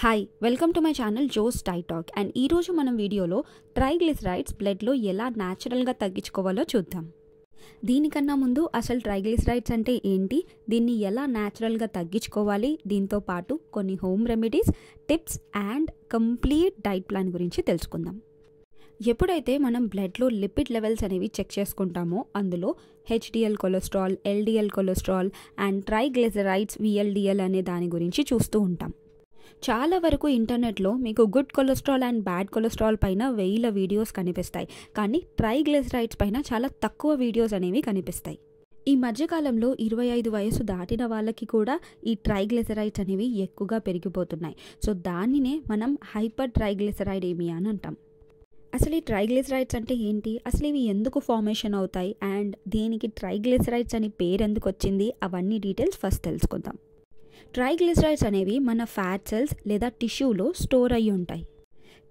hi welcome to my channel జోస్ టైటాక్ and ఈరోజు మనం వీడియోలో ట్రైగ్లిసరైడ్స్ బ్లడ్లో ఎలా న్యాచురల్గా తగ్గించుకోవాలో చూద్దాం దీనికన్నా ముందు అసలు ట్రైగ్లిసరైడ్స్ అంటే ఏంటి దీన్ని ఎలా న్యాచురల్గా తగ్గించుకోవాలి దీంతో పాటు కొన్ని home remedies tips and complete diet plan గురించి తెలుసుకుందాం ఎప్పుడైతే మనం బ్లడ్లో లిపిడ్ లెవెల్స్ అనేవి చెక్ చేసుకుంటామో అందులో HDL cholesterol LDL cholesterol and triglycerides VLDL అనే దాని గురించి చూస్తూ ఉంటాం చాలా వరకు ఇంటర్నెట్లో మీకు good cholesterol and bad cholesterol పైన వెయ్యిల వీడియోస్ కనిపిస్తాయి కానీ ట్రైగ్లెసరైడ్స్ పైన చాలా తక్కువ వీడియోస్ అనేవి కనిపిస్తాయి ఈ మధ్యకాలంలో ఇరవై ఐదు వయసు దాటిన వాళ్ళకి కూడా ఈ ట్రైగ్లెసరైడ్స్ అనేవి ఎక్కువగా పెరిగిపోతున్నాయి సో దానినే మనం హైపర్ ట్రైగ్లిసరైడేమియా అని అంటాం అసలు ఈ ట్రైగ్లెసరైడ్స్ అంటే ఏంటి అసలు ఇవి ఎందుకు ఫార్మేషన్ అవుతాయి అండ్ దీనికి ట్రైగ్లెసరైడ్స్ అని పేరు ఎందుకు వచ్చింది అవన్నీ డీటెయిల్స్ ఫస్ట్ తెలుసుకుందాం ట్రైగ్లిసరైడ్స్ అనేవి మన ఫ్యాట్ సెల్స్ లేదా టిష్యూలో స్టోర్ అయ్యి ఉంటాయి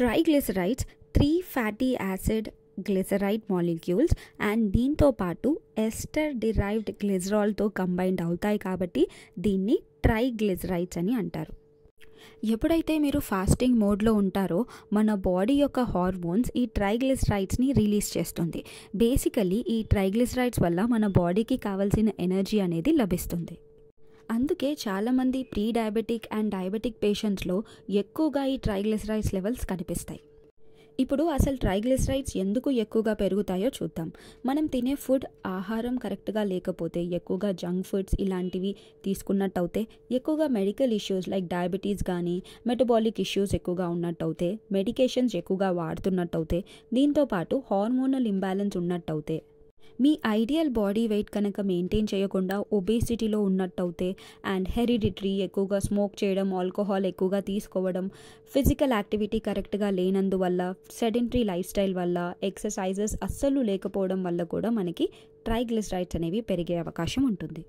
triglycerides three fatty acid glyceride molecules and దీంతో పాటు ఎస్టర్ డిరైవ్డ్ గ్లిజరాల్తో కంబైన్డ్ అవుతాయి కాబట్టి దీన్ని ట్రైగ్లిజరైడ్స్ అని అంటారు ఎప్పుడైతే మీరు ఫాస్టింగ్ మోడ్లో ఉంటారో మన బాడీ యొక్క హార్మోన్స్ ఈ ట్రైగ్లిసరైడ్స్ని రిలీజ్ చేస్తుంది బేసికలీ ఈ ట్రైగ్లిసరైడ్స్ వల్ల మన బాడీకి కావాల్సిన ఎనర్జీ అనేది లభిస్తుంది అందుకే చాలామంది ప్రీ డయాబెటిక్ అండ్ డయాబెటిక్ పేషెంట్స్లో ఎక్కువగా ఈ ట్రైగ్లిసరైడ్స్ లెవెల్స్ కనిపిస్తాయి ఇప్పుడు అసలు ట్రైగ్లిసరైడ్స్ ఎందుకు ఎక్కువగా పెరుగుతాయో చూద్దాం మనం తినే ఫుడ్ ఆహారం కరెక్ట్గా లేకపోతే ఎక్కువగా జంక్ ఫుడ్స్ ఇలాంటివి తీసుకున్నట్టు అయితే ఎక్కువగా మెడికల్ ఇష్యూస్ లైక్ డయాబెటీస్ కానీ మెటబాలిక్ ఇష్యూస్ ఎక్కువగా ఉన్నట్టు అయితే మెడికేషన్స్ ఎక్కువగా వాడుతున్నట్టు అయితే దీంతోపాటు హార్మోనల్ ఇంబ్యాలెన్స్ ఉన్నట్టు అయితే మీ ఐడియల్ బాడీ వెయిట్ కనుక మెయింటైన్ చేయకుండా ఒబేసిటీలో ఉన్నట్టయితే అండ్ హెరిడిటరీ ఎక్కువగా స్మోక్ చేయడం ఆల్కహాల్ ఎక్కువగా తీసుకోవడం ఫిజికల్ యాక్టివిటీ కరెక్ట్గా లేనందువల్ల సెడెంటరీ లైఫ్ స్టైల్ వల్ల ఎక్సర్సైజెస్ అస్సలు లేకపోవడం వల్ల కూడా మనకి ట్రైగ్లిసరైడ్స్ అనేవి పెరిగే అవకాశం ఉంటుంది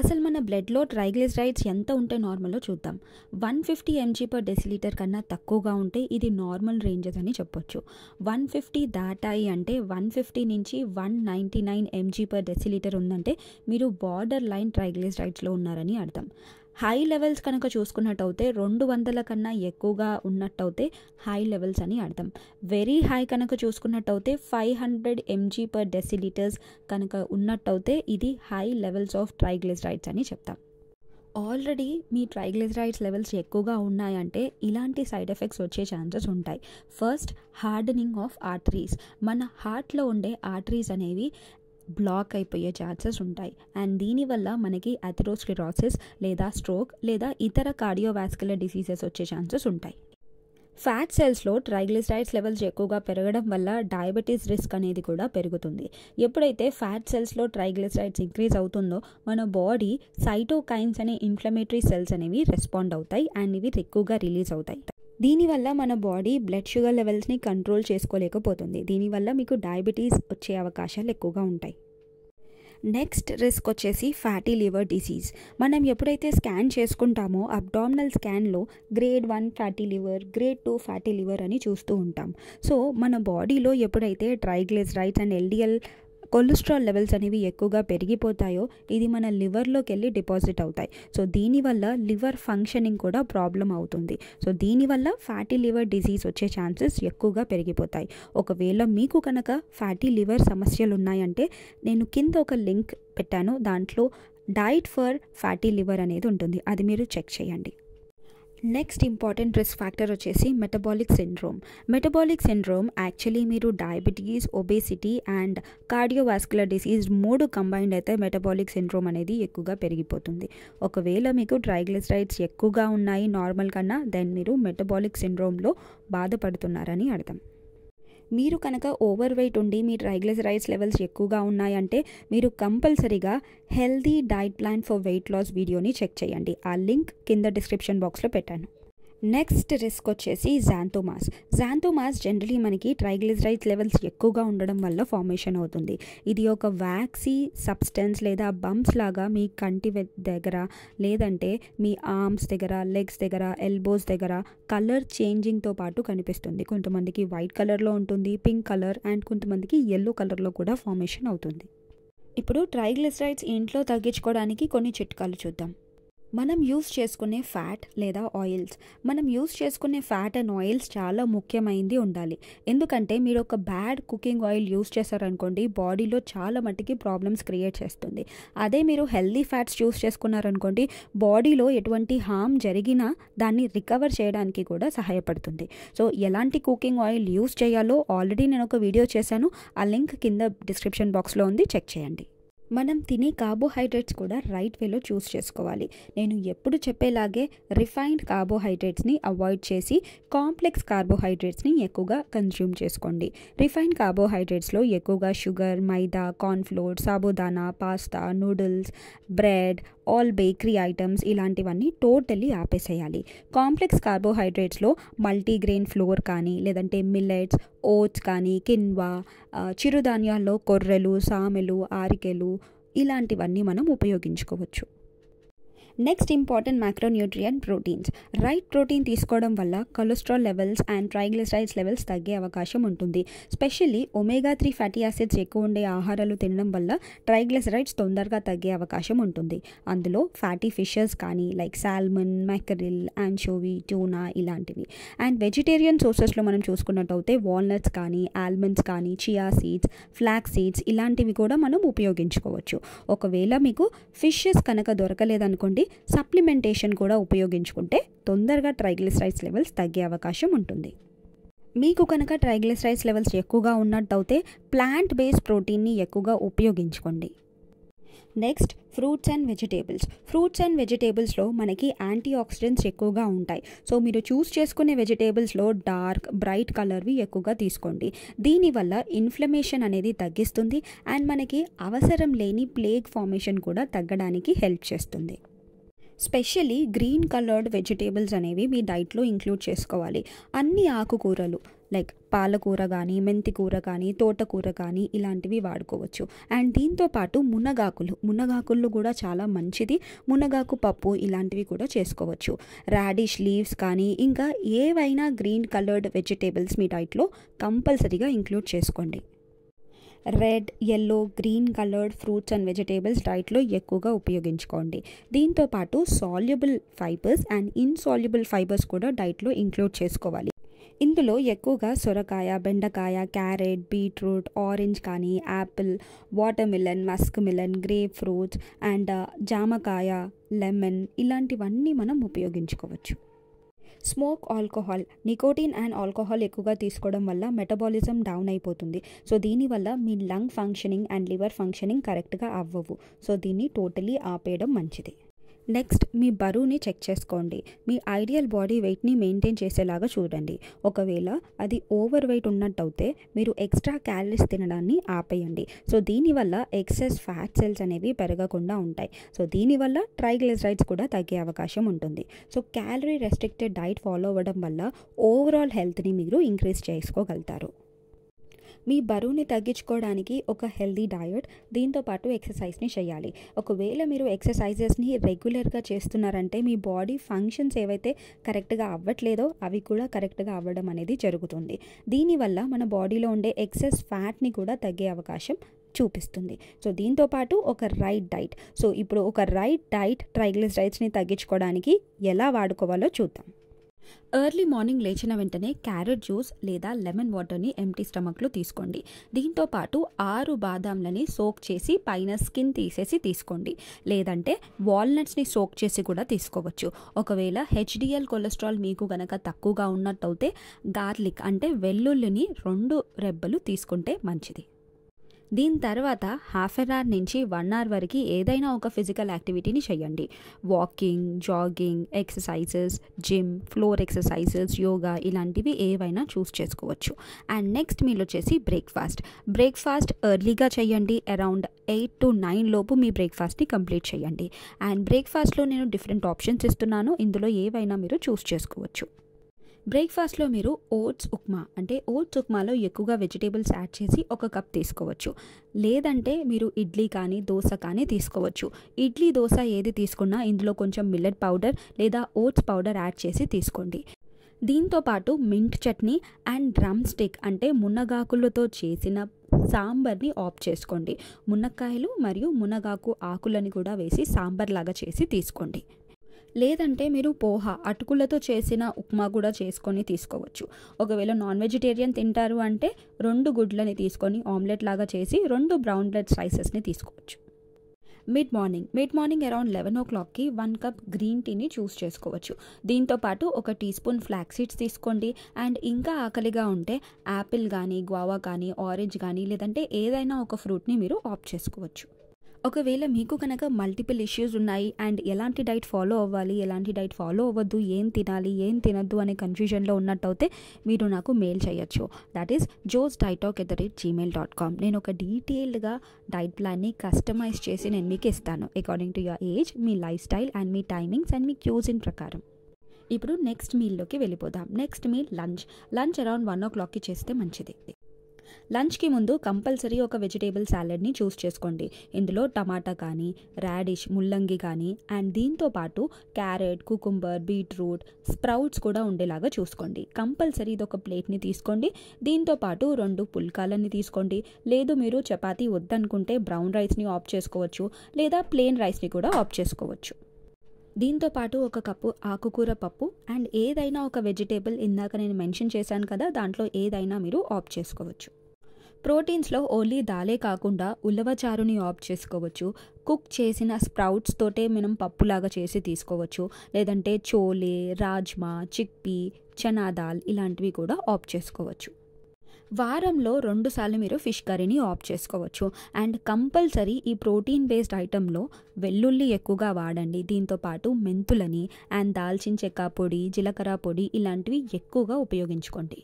అసలు మన బ్లడ్లో ట్రైగ్లిసరైడ్స్ ఎంత ఉంటే నార్మల్లో చూద్దాం one fifty mg per decilitre కన్నా తక్కువగా ఉంటే ఇది నార్మల్ రేంజెస్ అని చెప్పొచ్చు వన్ ఫిఫ్టీ దాటాయి అంటే వన్ ఫిఫ్టీ నుంచి one ninety nine mg per decilitre ఉందంటే మీరు బార్డర్ లైన్ ట్రైగ్లిసరైడ్స్లో ఉన్నారని అర్థం హై లెవెల్స్ కనుక చూసుకున్నట్టయితే రెండు వందల కన్నా ఎక్కువగా ఉన్నట్టయితే హై లెవెల్స్ అని అర్థం వెరీ హై కనుక చూసుకున్నట్టయితే five hundred mg per decilitres కనుక ఉన్నట్టయితే ఇది హై లెవెల్స్ ఆఫ్ ట్రైగ్లిజరైడ్స్ అని చెప్తాం ఆల్రెడీ మీ ట్రైగ్లిజరైడ్స్ లెవెల్స్ ఎక్కువగా ఉన్నాయంటే ఇలాంటి సైడ్ ఎఫెక్ట్స్ వచ్చే ఛాన్సెస్ ఉంటాయి ఫస్ట్ హార్డనింగ్ ఆఫ్ ఆర్టరీస్ మన హార్ట్లో ఉండే ఆర్టరీస్ అనేవి బ్లాక్ అయిపోయే ఛాన్సెస్ ఉంటాయి అండ్ దీనివల్ల మనకి అథెరోస్క్లెరోసిస్ లేదా స్ట్రోక్ లేదా ఇతర కార్డియోవాస్కులర్ డిసీజెస్ వచ్చే ఛాన్సెస్ ఉంటాయి ఫ్యాట్ సెల్స్లో ట్రైగ్లిసైడ్స్ లెవెల్స్ ఎక్కువగా పెరగడం వల్ల డయాబెటీస్ రిస్క్ అనేది కూడా పెరుగుతుంది ఎప్పుడైతే ఫ్యాట్ సెల్స్లో ట్రైగ్లిసైడ్స్ ఇంక్రీజ్ అవుతుందో మన బాడీ సైటోకైన్స్ అనే ఇన్ఫ్లమేటరీ సెల్స్ అనేవి రెస్పాండ్ అవుతాయి అండ్ ఇవి ఎక్కువగా రిలీజ్ అవుతాయి దీనివల్ల మన బాడీ బ్లడ్ షుగర్ లెవెల్స్ని కంట్రోల్ చేసుకోలేకపోతుంది దీనివల్ల మీకు డయాబెటీస్ వచ్చే అవకాశాలు ఎక్కువగా ఉంటాయి నెక్స్ట్ రిస్క్ వచ్చేసి ఫ్యాటీ లివర్ డిసీజ్ మనం ఎప్పుడైతే స్కాన్ చేసుకుంటామో అబ్డామినల్ స్కాన్లో grade one fatty liver grade two fatty liver అని చూస్తూ ఉంటాం సో మన బాడీలో ఎప్పుడైతే right and LDL cholesterol levels అనేవి ఎక్కువగా పెరిగిపోతాయో ఇది మన లివర్లోకి వెళ్ళి డిపాజిట్ అవుతాయి సో దీనివల్ల లివర్ ఫంక్షనింగ్ కూడా ప్రాబ్లం అవుతుంది సో దీనివల్ల ఫ్యాటీ లివర్ డిజీజ్ వచ్చే ఛాన్సెస్ ఎక్కువగా పెరిగిపోతాయి ఒకవేళ మీకు కనుక ఫ్యాటీ లివర్ సమస్యలు ఉన్నాయంటే నేను కింద ఒక లింక్ పెట్టాను దాంట్లో డైట్ ఫర్ ఫ్యాటీ లివర్ అనేది ఉంటుంది అది మీరు చెక్ చేయండి నెక్స్ట్ ఇంపార్టెంట్ రిస్క్ ఫ్యాక్టర్ వచ్చేసి metabolic syndrome metabolic syndrome actually మీరు diabetes obesity and cardiovascular disease మూడు కంబైన్డ్ అయితే మెటబాలిక్ సిండ్రోమ్ అనేది ఎక్కువగా పెరిగిపోతుంది ఒకవేళ మీకు ట్రైగ్లిసరైడ్స్ ఎక్కువగా ఉన్నాయి నార్మల్ కన్నా దెన్ మీరు మెటబాలిక్ సిండ్రోమ్లో బాధపడుతున్నారని అర్థం మీరు కనుక ఓవర్ వెయిట్ ఉండి మీ ట్రైగ్లిసరైడ్స్ లెవెల్స్ ఎక్కువగా ఉన్నాయంటే మీరు కంపల్సరీగా healthy diet plan for weight loss వీడియోని చెక్ చేయండి ఆ లింక్ కింద డిస్క్రిప్షన్ బాక్స్లో పెట్టాను నెక్స్ట్ రిస్క్ వచ్చేసి జాంతోమాస్ జాంతోమాస్ జనరలీ మనకి ట్రైగ్లిజరైడ్ లెవెల్స్ ఎక్కువగా ఉండడం వల్ల ఫార్మేషన్ అవుతుంది ఇది ఒక వ్యాక్సీ సబ్స్టెన్స్ లేదా బంప్స్ లాగా మీ కంటి దగ్గర లేదంటే మీ ఆర్మ్స్ దగ్గర లెగ్స్ దగ్గర ఎల్బోస్ దగ్గర కలర్ చేంజింగ్తో పాటు కనిపిస్తుంది కొంతమందికి వైట్ కలర్లో ఉంటుంది పింక్ కలర్ అండ్ కొంతమందికి ఎల్లో కలర్లో కూడా ఫార్మేషన్ అవుతుంది ఇప్పుడు ట్రైగ్లిజరైడ్స్ ఇంట్లో తగ్గించుకోవడానికి కొన్ని చిట్కాలు చూద్దాం మనం యూస్ చేసుకునే ఫ్యాట్ లేదా ఆయిల్స్ మనం యూస్ చేసుకునే ఫ్యాట్ అండ్ ఆయిల్స్ చాలా ముఖ్యమైనది ఉండాలి ఎందుకంటే మీరు ఒక బ్యాడ్ కుకింగ్ ఆయిల్ యూస్ చేశారనుకోండి బాడీలో చాలా మట్టుకి ప్రాబ్లమ్స్ క్రియేట్ చేస్తుంది అదే మీరు హెల్దీ ఫ్యాట్స్ యూస్ చేసుకున్నారనుకోండి బాడీలో ఎటువంటి హామ్ జరిగినా దాన్ని రికవర్ చేయడానికి కూడా సహాయపడుతుంది సో ఎలాంటి కుకింగ్ ఆయిల్ యూస్ చేయాలో ఆల్రెడీ నేను ఒక వీడియో చేశాను ఆ లింక్ కింద డిస్క్రిప్షన్ బాక్స్లో ఉంది చెక్ చేయండి మనం తినే కార్బోహైడ్రేట్స్ కూడా రైట్ వేలో చూస్ చేసుకోవాలి నేను ఎప్పుడు చెప్పేలాగే రిఫైన్డ్ కార్బోహైడ్రేట్స్ని అవాయిడ్ చేసి కాంప్లెక్స్ కార్బోహైడ్రేట్స్ని ఎక్కువగా కన్జ్యూమ్ చేసుకోండి రిఫైన్డ్ కార్బోహైడ్రేట్స్లో ఎక్కువగా sugar maida cornflour sabudana pasta noodles bread all bakery items ఇలాంటివన్నీ టోటల్లీ ఆపేసేయాలి కాంప్లెక్స్ కార్బోహైడ్రేట్స్లో మల్టీగ్రెయిన్ ఫ్లోర్ కానీ లేదంటే మిల్లెట్స్ ఓట్స్ కానీ కిన్వా చిరుధాన్యాల్లో కొర్రెలు సామెలు ఆరికెలు ఇలాంటివన్నీ మనం ఉపయోగించుకోవచ్చు next important macronutrient proteins right protein తీసుకోవడం వల్ల cholesterol levels and triglycerides levels తగ్గే అవకాశం ఉంటుంది specially omega three fatty acids ఎక్కువ ఉండే ఆహారాలు తినడం వల్ల ట్రైగ్లిసరైడ్స్ తొందరగా తగ్గే అవకాశం ఉంటుంది అందులో ఫ్యాటీ ఫిషెస్ కానీ like salmon mackerel anchovy tuna ఇలాంటివి అండ్ వెజిటేరియన్ సోర్సెస్లో మనం చూసుకున్నట్టయితే వాల్నట్స్ కానీ ఆల్మండ్స్ కానీ చియా సీడ్స్ ఫ్లాక్ సీడ్స్ ఇలాంటివి కూడా మనం ఉపయోగించుకోవచ్చు ఒకవేళ మీకు ఫిషెస్ కనుక దొరకలేదనుకోండి అనేది సప్లిమెంటేషన్ కూడా ఉపయోగించుకుంటే తొందరగా ట్రైగ్లిసరైడ్స్ లెవెల్స్ తగ్గే అవకాశం ఉంటుంది మీకు కనుక ట్రైగ్లిసరైడ్స్ లెవెల్స్ ఎక్కువగా ఉన్నట్టయితే ప్లాంట్ బేస్డ్ ప్రోటీన్ని ఎక్కువగా ఉపయోగించుకోండి next fruits and vegetables fruits and వెజిటేబుల్స్లో మనకి యాంటీ ఆక్సిడెంట్స్ ఎక్కువగా ఉంటాయి సో మీరు చూస్ చేసుకునే వెజిటేబుల్స్లో డార్క్ బ్రైట్ కలర్వి ఎక్కువగా తీసుకోండి దీనివల్ల ఇన్ఫ్లమేషన్ అనేది తగ్గిస్తుంది అండ్ మనకి అవసరం లేని ప్లేగ్ ఫార్మేషన్ కూడా తగ్గడానికి హెల్ప్ చేస్తుంది స్పెషలీ గ్రీన్ కలర్డ్ వెజిటేబుల్స్ అనేవి మీ డైట్లో ఇంక్లూడ్ చేసుకోవాలి అన్ని ఆకుకూరలు లైక్ పాలకూర కానీ మెంతి కూర కానీ తోటకూర కానీ ఇలాంటివి వాడుకోవచ్చు అండ్ దీంతో పాటు మునగాకులు మునగాకులు కూడా చాలా మంచిది మునగాకు పప్పు ఇలాంటివి కూడా చేసుకోవచ్చు రాడిష్ లీవ్స్ కానీ ఇంకా ఏవైనా గ్రీన్ కలర్డ్ వెజిటేబుల్స్ మీ డైట్లో కంపల్సరీగా ఇంక్లూడ్ చేసుకోండి red yellow green coloured fruits and vegetables డైట్లో ఎక్కువగా ఉపయోగించుకోండి దీంతో పాటు soluble fibres and insoluble fibres కూడా డైట్లో ఇంక్లూడ్ చేసుకోవాలి ఇందులో ఎక్కువగా సొరకాయ బెండకాయ క్యారెట్ బీట్రూట్ ఆరెంజ్ కానీ apple watermelon muskmelon grape fruits and జామకాయ లెమన్ ఇలాంటివన్నీ మనం ఉపయోగించుకోవచ్చు smoke alcohol nicotine and alcohol ఎక్కువగా తీసుకోవడం వల్ల మెటబాలిజం డౌన్ అయిపోతుంది సో దీనివల్ల మీ lung functioning and liver functioning కరెక్ట్గా అవ్వవు సో దీన్ని టోటలీ ఆపేయడం మంచిది నెక్స్ట్ మీ బరువుని చెక్ చేసుకోండి మీ ఐడియల్ బాడీ వెయిట్ని మెయింటైన్ చేసేలాగా చూడండి ఒకవేళ అది ఓవర్ వెయిట్ ఉన్నట్టయితే మీరు ఎక్స్ట్రా క్యాలరీస్ తినడాన్ని ఆపేయండి సో దీనివల్ల ఎక్సెస్ ఫ్యాట్ సెల్స్ అనేవి పెరగకుండా ఉంటాయి సో దీనివల్ల ట్రైగ్లిసరైడ్స్ కూడా తగ్గే అవకాశం ఉంటుంది so calorie restricted diet follow అవ్వడం వల్ల ఓవరాల్ హెల్త్ని మీరు ఇంక్రీజ్ చేసుకోగలుగుతారు మీ బరువుని తగ్గించుకోవడానికి ఒక హెల్దీ డయట్ దీంతోపాటు ఎక్సర్సైజ్ని చేయాలి ఒకవేళ మీరు ఎక్సర్సైజెస్ని రెగ్యులర్గా చేస్తున్నారంటే మీ బాడీ ఫంక్షన్స్ ఏవైతే కరెక్ట్గా అవ్వట్లేదో అవి కూడా కరెక్ట్గా అవ్వడం అనేది జరుగుతుంది దీనివల్ల మన బాడీలో ఉండే ఎక్సెస్ ఫ్యాట్ని కూడా తగ్గే అవకాశం చూపిస్తుంది సో దీంతో పాటు ఒక రైట్ డైట్ సో ఇప్పుడు ఒక రైట్ డైట్ డైట్స్ని తగ్గించుకోవడానికి ఎలా వాడుకోవాలో చూద్దాం ఎర్లీ మార్నింగ్ లేచిన వెంటనే క్యారెట్ జ్యూస్ లేదా లెమన్ వాటర్ని ఎంటీ స్టమక్లో తీసుకోండి దీంతో పాటు ఆరు బాదాంలని సోక్ చేసి పైన స్కిన్ తీసేసి తీసుకోండి లేదంటే వాల్నట్స్ని సోక్ చేసి కూడా తీసుకోవచ్చు ఒకవేళ హెచ్డిఎల్ కొలెస్ట్రాల్ మీకు గనక తక్కువగా ఉన్నట్టయితే గార్లిక్ అంటే వెల్లుల్లిని రెండు రెబ్బలు తీసుకుంటే మంచిది దీని తర్వాత హాఫ్ అన్ అవర్ నుంచి వన్ అవర్ వరకు ఏదైనా ఒక ఫిజికల్ యాక్టివిటీని చేయండి walking jogging exercises gym floor exercises yoga ఇలాంటివి ఏవైనా చూస్ చేసుకోవచ్చు అండ్ నెక్స్ట్ మీరు వచ్చేసి బ్రేక్ఫాస్ట్ బ్రేక్ఫాస్ట్ ఎర్లీగా చేయండి అరౌండ్ ఎయిట్ టు నైన్ లోపు మీ బ్రేక్ఫాస్ట్ని కంప్లీట్ చేయండి అండ్ బ్రేక్ఫాస్ట్లో నేను డిఫరెంట్ ఆప్షన్స్ ఇస్తున్నాను ఇందులో ఏవైనా మీరు చూస్ చేసుకోవచ్చు బ్రేక్ఫాస్ట్లో మీరు ఓట్స్ ఉప్మా అంటే ఓట్స్ ఉప్మాలో ఎక్కువగా వెజిటేబుల్స్ యాడ్ చేసి ఒక కప్ తీసుకోవచ్చు లేదంటే మీరు ఇడ్లీ కానీ దోశ కానీ తీసుకోవచ్చు ఇడ్లీ దోశ ఏది తీసుకున్నా ఇందులో కొంచెం మిల్లెట్ పౌడర్ లేదా ఓట్స్ పౌడర్ యాడ్ చేసి తీసుకోండి దీంతోపాటు mint chutney and drumstick అంటే మునగాకులతో చేసిన సాంబార్ని ఆప్ చేసుకోండి మునక్కాయలు మరియు మునగాకు ఆకులని కూడా వేసి సాంబార్ లాగా చేసి తీసుకోండి లేదంటే మీరు పోహ అటుకులతో చేసిన ఉప్మా కూడా చేసుకొని తీసుకోవచ్చు ఒకవేళ నాన్ వెజిటేరియన్ తింటారు అంటే రెండు గుడ్లని తీసుకొని ఆమ్లెట్ లాగా చేసి రెండు బ్రౌన్ బ్రెడ్ స్లైసెస్ని తీసుకోవచ్చు mid morning mid morning around eleven ఓ క్లాక్కి వన్ కప్ గ్రీన్ టీని చూస్ చేసుకోవచ్చు దీంతో పాటు ఒక టీ స్పూన్ ఫ్లాక్ సీడ్స్ తీసుకోండి అండ్ ఇంకా ఆకలిగా ఉంటే యాపిల్ కానీ గ్వావా కానీ ఆరెంజ్ కానీ లేదంటే ఏదైనా ఒక ఫ్రూట్ని మీరు ఆప్ చేసుకోవచ్చు ఒకవేళ మీకు కనుక మల్టిపుల్ ఇష్యూస్ ఉన్నాయి అండ్ ఎలాంటి డైట్ ఫాలో అవ్వాలి ఎలాంటి డైట్ ఫాలో అవ్వద్దు ఏం తినాలి ఏం తినద్దు అనే కన్ఫ్యూజన్లో ఉన్నట్టయితే మీరు నాకు మెయిల్ చేయొచ్చు that is jo's diet talk at the rate Gmail dot com నేను ఒక డీటెయిల్డ్గా డైట్ ప్లాన్ని కస్టమైజ్ చేసి నేను మీకు ఇస్తాను అకార్డింగ్ టు యువర్ ఏజ్ మీ లైఫ్ స్టైల్ అండ్ మీ టైమింగ్స్ అండ్ మీ క్యూజిన్ ప్రకారం ఇప్పుడు నెక్స్ట్ మీల్లోకి వెళ్ళిపోదాం next meal lunch lunch around one ఓ క్లాక్కి చేస్తే మంచిది లంచ్కి ముందు కంపల్సరీ ఒక వెజిటేబుల్ సాలెడ్ని చూస్ చేసుకోండి ఇందులో టమాటా కానీ రాడిష్ ముల్లంగి కానీ అండ్ దీంతో పాటు క్యారెట్ కుకుంబర్ బీట్రూట్ స్ప్రౌట్స్ కూడా ఉండేలాగా చూసుకోండి కంపల్సరీ ఇది ఒక ప్లేట్ని తీసుకోండి దీంతో పాటు రెండు పుల్కాలని తీసుకోండి లేదు మీరు చపాతీ వద్దనుకుంటే బ్రౌన్ రైస్ని ఆప్ చేసుకోవచ్చు లేదా ప్లేన్ రైస్ని కూడా ఆప్ చేసుకోవచ్చు దీంతో పాటు ఒక కప్పు ఆకుకూర పప్పు అండ్ ఏదైనా ఒక వెజిటేబుల్ ఇందాక నేను మెన్షన్ చేశాను కదా దాంట్లో ఏదైనా మీరు ఆప్ చేసుకోవచ్చు ప్రోటీన్స్లో ఓన్లీ దాలే కాకుండా ఉలవచారుని ఆప్ చేసుకోవచ్చు కుక్ చేసిన స్ప్రౌట్స్ తోటే మనం పప్పులాగా చేసి తీసుకోవచ్చు లేదంటే చోలే రాజ్మా చిక్పీ చనా దాల్ ఇలాంటివి కూడా ఆప్ చేసుకోవచ్చు వారంలో రెండుసార్లు మీరు ఫిష్ కర్రీని ఆప్ చేసుకోవచ్చు అండ్ కంపల్సరీ ఈ ప్రోటీన్ బేస్డ్ ఐటెంలో వెల్లుల్లి ఎక్కువగా వాడండి దీంతోపాటు మెంతులని అండ్ దాల్చిన చెక్క పొడి జీలకర్ర పొడి ఇలాంటివి ఎక్కువగా ఉపయోగించుకోండి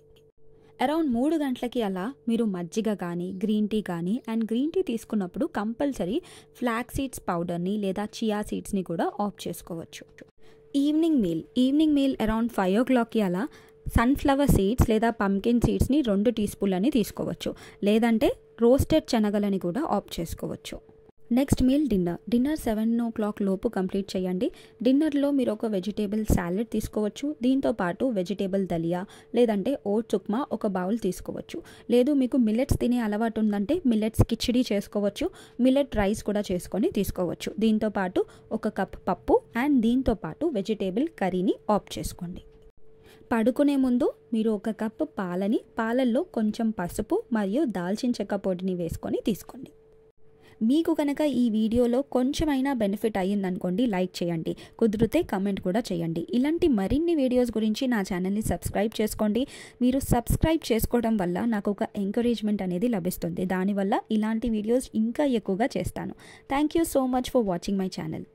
అరౌండ్ మూడు గంటలకి అలా మీరు మజ్జిగ కానీ గ్రీన్ టీ కానీ అండ్ గ్రీన్ టీ తీసుకున్నప్పుడు కంపల్సరీ ఫ్లాక్ సీడ్స్ పౌడర్ని లేదా చియా సీడ్స్ని కూడా ఆఫ్ చేసుకోవచ్చు evening meal evening meal around five ఓ క్లాక్కి అలా సన్ఫ్లవర్ సీడ్స్ లేదా పంకిన్ సీడ్స్ని రెండు టీ స్పూన్లని తీసుకోవచ్చు లేదంటే రోస్టెడ్ శనగలని కూడా ఆఫ్ చేసుకోవచ్చు next meal dinner dinner seven o'clock లోపు కంప్లీట్ చేయండి డిన్నర్లో మీరు ఒక వెజిటేబుల్ సాలెడ్ తీసుకోవచ్చు దీంతో పాటు వెజిటేబుల్ దలియా లేదంటే ఓట్స్ ఉప్మా ఒక బౌల్ తీసుకోవచ్చు లేదు మీకు మిల్లెట్స్ తినే అలవాటు ఉందంటే మిల్లెట్స్ కిచిడి చేసుకోవచ్చు మిల్లెట్ రైస్ కూడా చేసుకొని తీసుకోవచ్చు దీంతో పాటు ఒక కప్ పప్పు అండ్ దీంతో పాటు వెజిటేబుల్ కర్రీని ఆప్ చేసుకోండి పడుకునే ముందు మీరు ఒక కప్పు పాలని పాలల్లో కొంచెం పసుపు మరియు దాల్చిన చెక్క పొడిని వేసుకొని తీసుకోండి మీకు కనుక ఈ వీడియోలో కొంచెమైనా బెనిఫిట్ అయ్యిందనుకోండి లైక్ చేయండి కుదిరితే కమెంట్ కూడా చేయండి ఇలాంటి మరిన్ని వీడియోస్ గురించి నా ఛానల్ని సబ్స్క్రైబ్ చేసుకోండి మీరు సబ్స్క్రైబ్ చేసుకోవడం వల్ల నాకు ఒక ఎంకరేజ్మెంట్ అనేది లభిస్తుంది దానివల్ల ఇలాంటి వీడియోస్ ఇంకా ఎక్కువగా చేస్తాను thank you so much for watching my channel